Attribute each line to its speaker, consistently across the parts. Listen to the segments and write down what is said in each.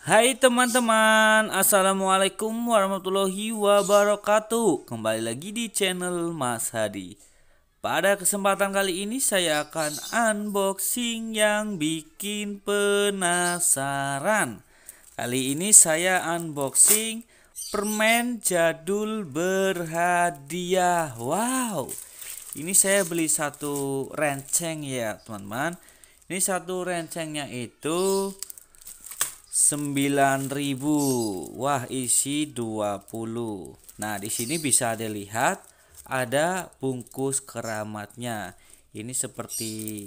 Speaker 1: Hai teman-teman, Assalamualaikum warahmatullahi wabarakatuh Kembali lagi di channel Mas Hadi Pada kesempatan kali ini saya akan unboxing yang bikin penasaran Kali ini saya unboxing permen jadul berhadiah Wow, ini saya beli satu renceng ya teman-teman Ini satu rencengnya itu 9000. Wah, isi 20. Nah, di sini bisa dilihat ada bungkus keramatnya. Ini seperti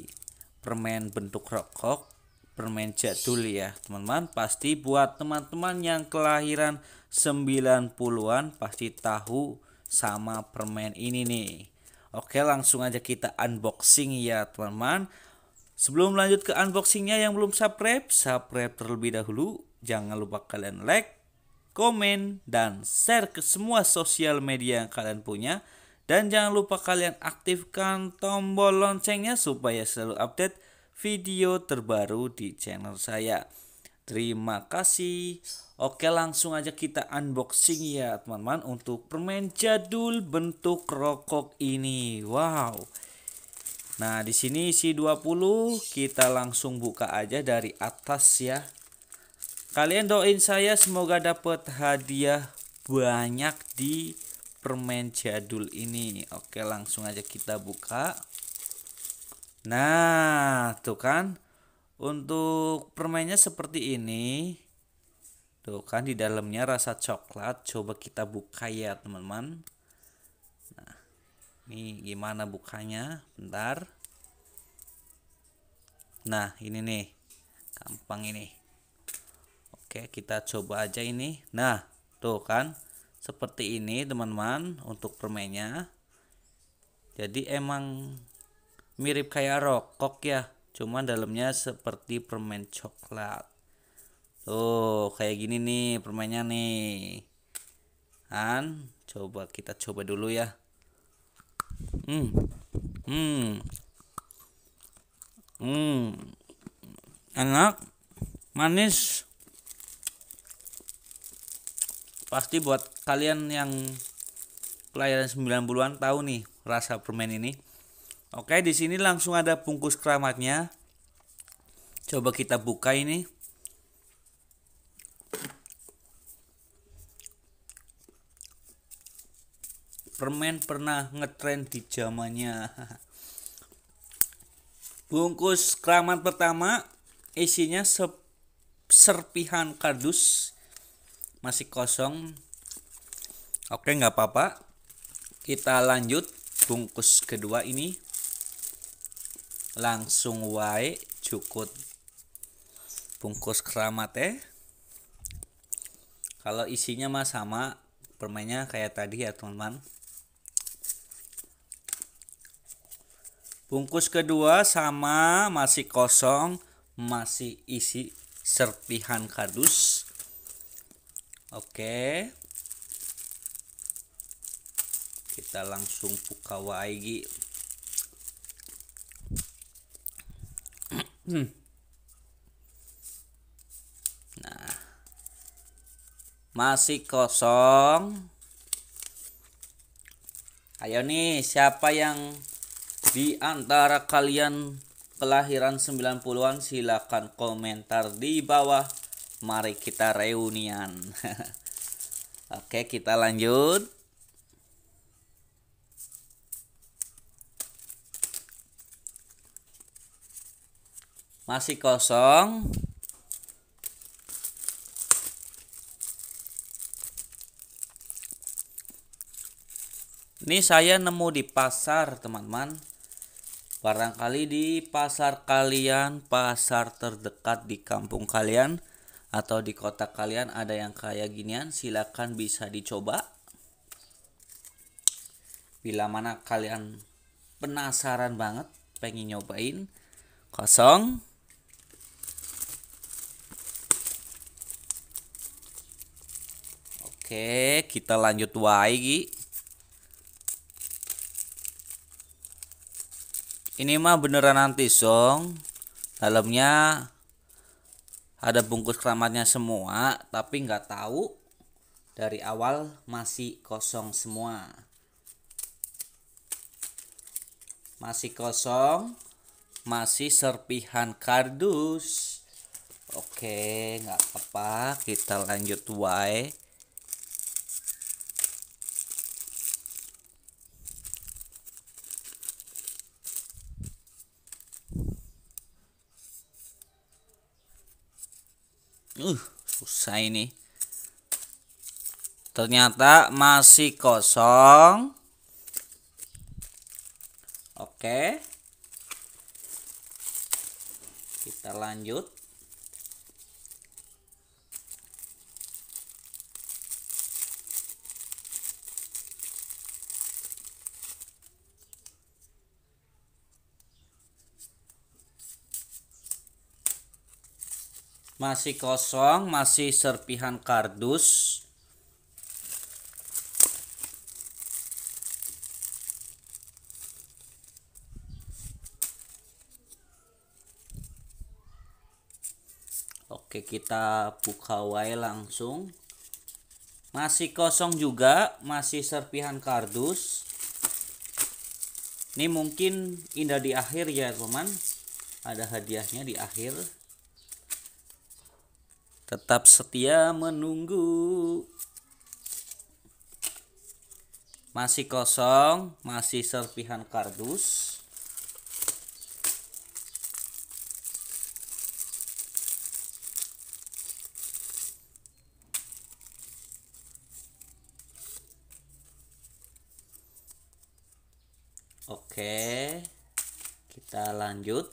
Speaker 1: permen bentuk rokok, permen jadul ya, teman-teman. Pasti buat teman-teman yang kelahiran 90-an pasti tahu sama permen ini nih. Oke, langsung aja kita unboxing ya, teman-teman. Sebelum lanjut ke unboxingnya yang belum subscribe, subscribe terlebih dahulu. Jangan lupa kalian like, komen, dan share ke semua sosial media yang kalian punya. Dan jangan lupa kalian aktifkan tombol loncengnya supaya selalu update video terbaru di channel saya. Terima kasih. Oke langsung aja kita unboxing ya teman-teman untuk permen jadul bentuk rokok ini. Wow. Nah, di sini isi 20 kita langsung buka aja dari atas ya. Kalian doain saya semoga dapat hadiah banyak di permen jadul ini. Oke, langsung aja kita buka. Nah, tuh kan. Untuk permennya seperti ini. Tuh kan di dalamnya rasa coklat. Coba kita buka ya, teman-teman. Nah, ini gimana bukanya bentar nah ini nih gampang ini oke kita coba aja ini nah tuh kan seperti ini teman-teman untuk permennya jadi emang mirip kayak rokok ya cuman dalamnya seperti permen coklat tuh kayak gini nih permennya nih kan coba kita coba dulu ya Hmm. Hmm. Hmm. Enak. Manis. Pasti buat kalian yang kelahiran 90-an tahu nih rasa permen ini. Oke, di sini langsung ada bungkus keramatnya. Coba kita buka ini. permen pernah ngetrend di zamannya bungkus keramat pertama isinya se serpihan kardus masih kosong oke nggak apa-apa kita lanjut bungkus kedua ini langsung wae cukut bungkus keramat eh kalau isinya mah sama permainnya kayak tadi ya teman-teman Bungkus kedua sama masih kosong, masih isi serpihan kardus. Oke. Kita langsung buka waigi. nah. Masih kosong. Ayo nih, siapa yang di antara kalian kelahiran 90-an silakan komentar di bawah. Mari kita reunian. Oke, kita lanjut. Masih kosong. Ini saya nemu di pasar, teman-teman barangkali di pasar kalian, pasar terdekat di kampung kalian atau di kota kalian ada yang kayak ginian, silakan bisa dicoba. Bila mana kalian penasaran banget pengen nyobain kosong Oke, kita lanjut lagi. ini mah beneran nanti song dalamnya ada bungkus keramatnya semua tapi nggak tahu dari awal masih kosong semua masih kosong masih serpihan kardus oke nggak apa apa kita lanjut wae uh susah ini ternyata masih kosong oke kita lanjut masih kosong masih serpihan kardus Oke kita buka wae langsung masih kosong juga masih serpihan kardus ini mungkin indah di akhir ya teman ada hadiahnya di akhir tetap setia menunggu masih kosong masih serpihan kardus Oke, kita lanjut.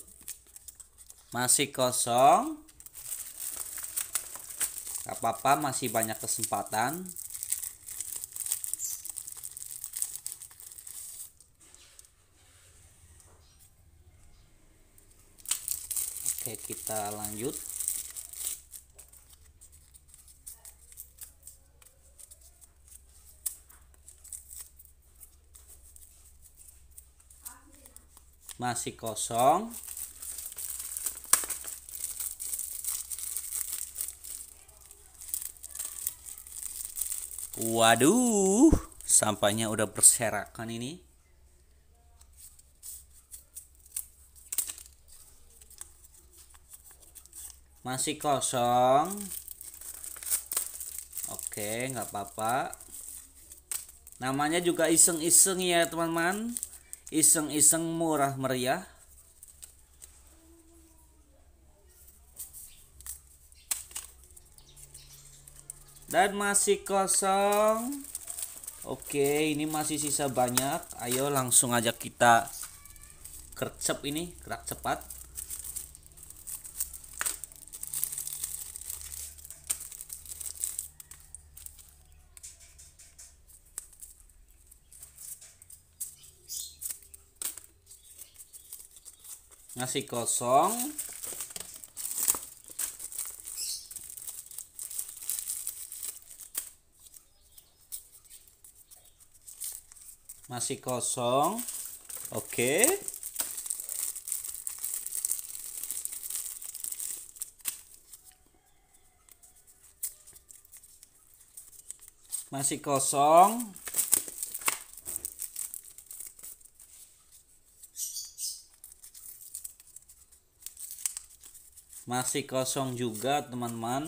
Speaker 1: Masih kosong, apa-apa masih banyak kesempatan oke kita lanjut masih kosong Waduh, sampahnya udah berserakan ini. Masih kosong. Oke, nggak apa-apa. Namanya juga iseng-iseng ya, teman-teman. Iseng-iseng murah meriah. dan masih kosong Oke ini masih sisa banyak ayo langsung aja kita kercep ini gerak cepat Masih kosong masih kosong oke masih kosong masih kosong juga teman-teman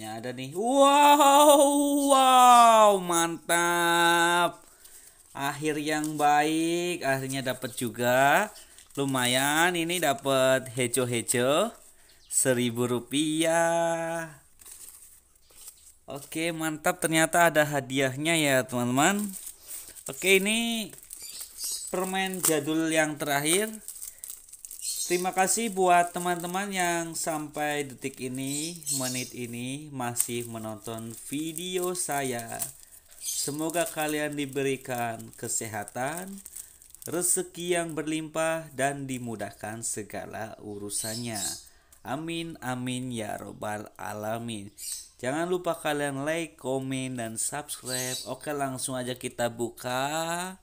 Speaker 1: Ini ada nih. Wow, wow, mantap. Akhir yang baik, akhirnya dapat juga. Lumayan, ini dapat hejo-hejo. Seribu rupiah. Oke, mantap. Ternyata ada hadiahnya ya, teman-teman. Oke, ini permen jadul yang terakhir Terima kasih buat teman-teman yang sampai detik ini, menit ini masih menonton video saya. Semoga kalian diberikan kesehatan, rezeki yang berlimpah dan dimudahkan segala urusannya. Amin amin ya robbal alamin. Jangan lupa kalian like, komen dan subscribe. Oke, langsung aja kita buka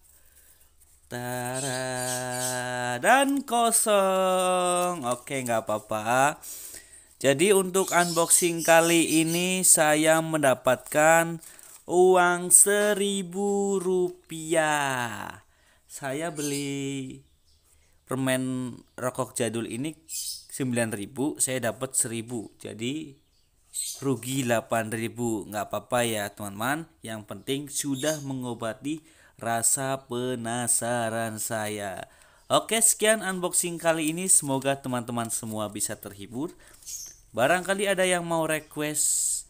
Speaker 1: Tara dan kosong. Oke, nggak apa-apa. Jadi untuk unboxing kali ini saya mendapatkan uang seribu rupiah. Saya beli permen rokok jadul ini sembilan ribu, saya dapat seribu, jadi rugi delapan ribu. nggak apa-apa ya teman-teman yang penting sudah mengobati rasa penasaran saya. Oke, sekian unboxing kali ini. Semoga teman-teman semua bisa terhibur. Barangkali ada yang mau request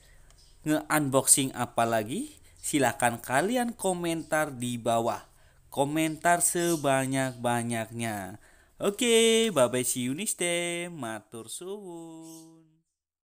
Speaker 1: nge-unboxing apa lagi? Silahkan kalian komentar di bawah. Komentar sebanyak-banyaknya. Oke, bye-bye see you next time. Matur suwun.